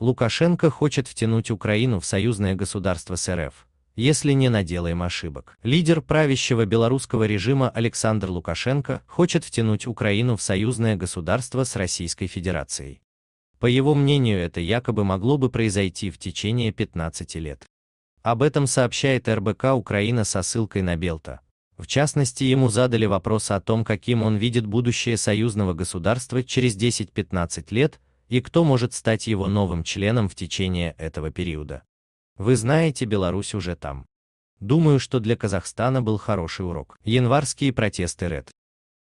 Лукашенко хочет втянуть Украину в союзное государство с РФ, если не наделаем ошибок. Лидер правящего белорусского режима Александр Лукашенко хочет втянуть Украину в союзное государство с Российской Федерацией. По его мнению, это якобы могло бы произойти в течение 15 лет. Об этом сообщает РБК Украина со ссылкой на Белта. В частности, ему задали вопрос о том, каким он видит будущее союзного государства через 10-15 лет, и кто может стать его новым членом в течение этого периода. Вы знаете, Беларусь уже там. Думаю, что для Казахстана был хороший урок. Январские протесты РЭД.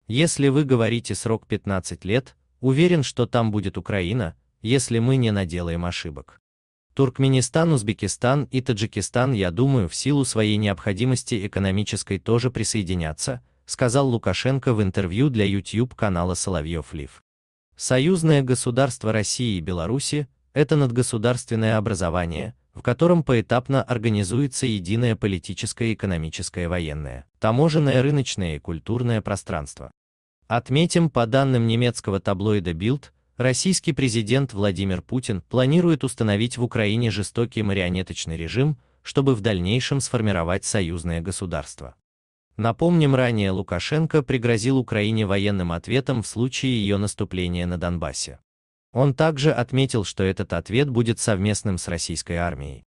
Если вы говорите срок 15 лет, уверен, что там будет Украина, если мы не наделаем ошибок. Туркменистан, Узбекистан и Таджикистан, я думаю, в силу своей необходимости экономической тоже присоединятся, сказал Лукашенко в интервью для YouTube канала Соловьев Лив. Союзное государство России и Беларуси – это надгосударственное образование, в котором поэтапно организуется единое политическое, экономическое, военное, таможенное, рыночное и культурное пространство. Отметим, по данным немецкого таблоида Bild, российский президент Владимир Путин планирует установить в Украине жестокий марионеточный режим, чтобы в дальнейшем сформировать союзное государство. Напомним, ранее Лукашенко пригрозил Украине военным ответом в случае ее наступления на Донбассе. Он также отметил, что этот ответ будет совместным с российской армией.